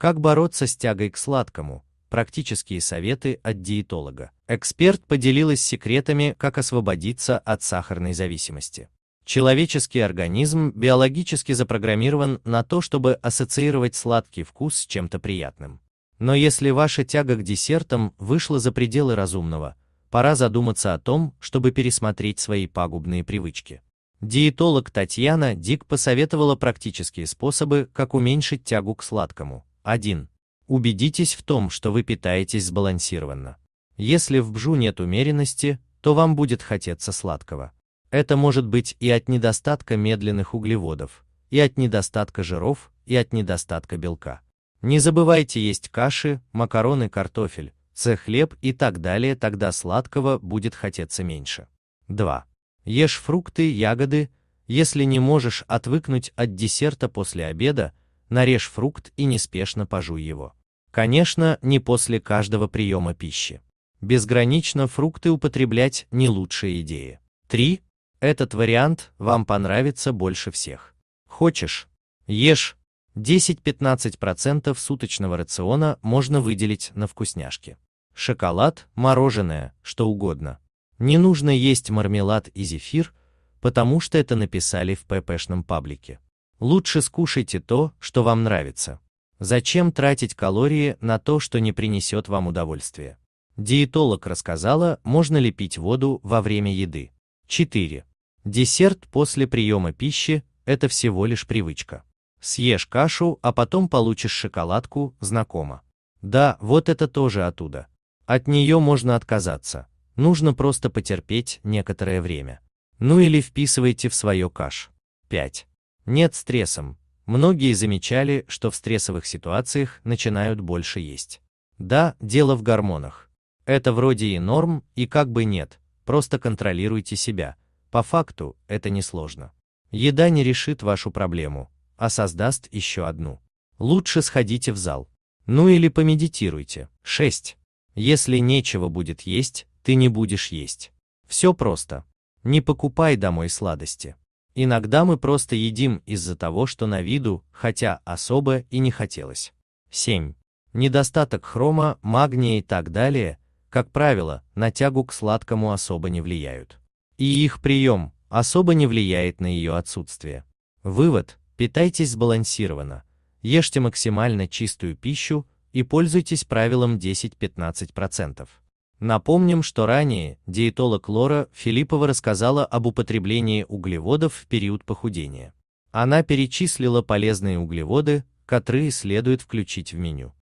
Как бороться с тягой к сладкому? Практические советы от диетолога. Эксперт поделилась секретами, как освободиться от сахарной зависимости. Человеческий организм биологически запрограммирован на то, чтобы ассоциировать сладкий вкус с чем-то приятным. Но если ваша тяга к десертам вышла за пределы разумного, пора задуматься о том, чтобы пересмотреть свои пагубные привычки. Диетолог Татьяна Дик посоветовала практические способы, как уменьшить тягу к сладкому 1. Убедитесь в том, что вы питаетесь сбалансированно. Если в бжу нет умеренности, то вам будет хотеться сладкого. Это может быть и от недостатка медленных углеводов, и от недостатка жиров, и от недостатка белка. Не забывайте есть каши, макароны, картофель, це хлеб и так далее, тогда сладкого будет хотеться меньше. 2. Ешь фрукты, ягоды, если не можешь отвыкнуть от десерта после обеда, нарежь фрукт и неспешно пожуй его. Конечно, не после каждого приема пищи. Безгранично фрукты употреблять не лучшая идея. 3. Этот вариант вам понравится больше всех. Хочешь? Ешь. 10-15% суточного рациона можно выделить на вкусняшки. Шоколад, мороженое, что угодно. Не нужно есть мармелад и зефир, потому что это написали в ППшном паблике. Лучше скушайте то, что вам нравится. Зачем тратить калории на то, что не принесет вам удовольствия? Диетолог рассказала, можно ли пить воду во время еды. 4. Десерт после приема пищи – это всего лишь привычка. Съешь кашу, а потом получишь шоколадку, знакомо. Да, вот это тоже оттуда. От нее можно отказаться, нужно просто потерпеть некоторое время. Ну или вписывайте в свое каш. 5. Нет стрессом. Многие замечали, что в стрессовых ситуациях начинают больше есть. Да, дело в гормонах. Это вроде и норм, и как бы нет, просто контролируйте себя. По факту, это несложно. Еда не решит вашу проблему, а создаст еще одну. Лучше сходите в зал. Ну или помедитируйте. 6. Если нечего будет есть, ты не будешь есть. Все просто. Не покупай домой сладости. Иногда мы просто едим из-за того, что на виду, хотя особо и не хотелось. 7. Недостаток хрома, магния и так далее, как правило, на тягу к сладкому особо не влияют. И их прием особо не влияет на ее отсутствие. Вывод, питайтесь сбалансированно, ешьте максимально чистую пищу и пользуйтесь правилом 10-15%. Напомним, что ранее диетолог Лора Филиппова рассказала об употреблении углеводов в период похудения. Она перечислила полезные углеводы, которые следует включить в меню.